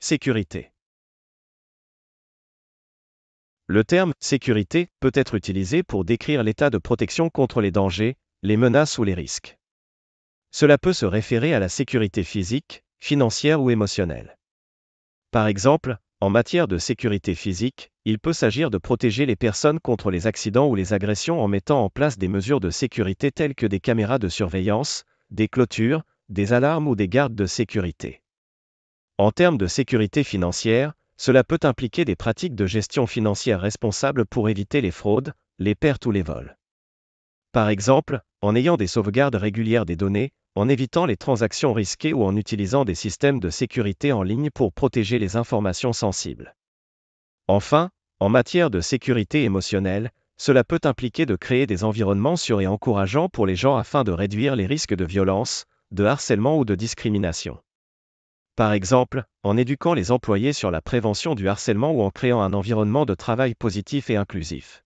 Sécurité. Le terme sécurité peut être utilisé pour décrire l'état de protection contre les dangers, les menaces ou les risques. Cela peut se référer à la sécurité physique, financière ou émotionnelle. Par exemple, en matière de sécurité physique, il peut s'agir de protéger les personnes contre les accidents ou les agressions en mettant en place des mesures de sécurité telles que des caméras de surveillance, des clôtures, des alarmes ou des gardes de sécurité. En termes de sécurité financière, cela peut impliquer des pratiques de gestion financière responsables pour éviter les fraudes, les pertes ou les vols. Par exemple, en ayant des sauvegardes régulières des données, en évitant les transactions risquées ou en utilisant des systèmes de sécurité en ligne pour protéger les informations sensibles. Enfin, en matière de sécurité émotionnelle, cela peut impliquer de créer des environnements sûrs et encourageants pour les gens afin de réduire les risques de violence, de harcèlement ou de discrimination. Par exemple, en éduquant les employés sur la prévention du harcèlement ou en créant un environnement de travail positif et inclusif.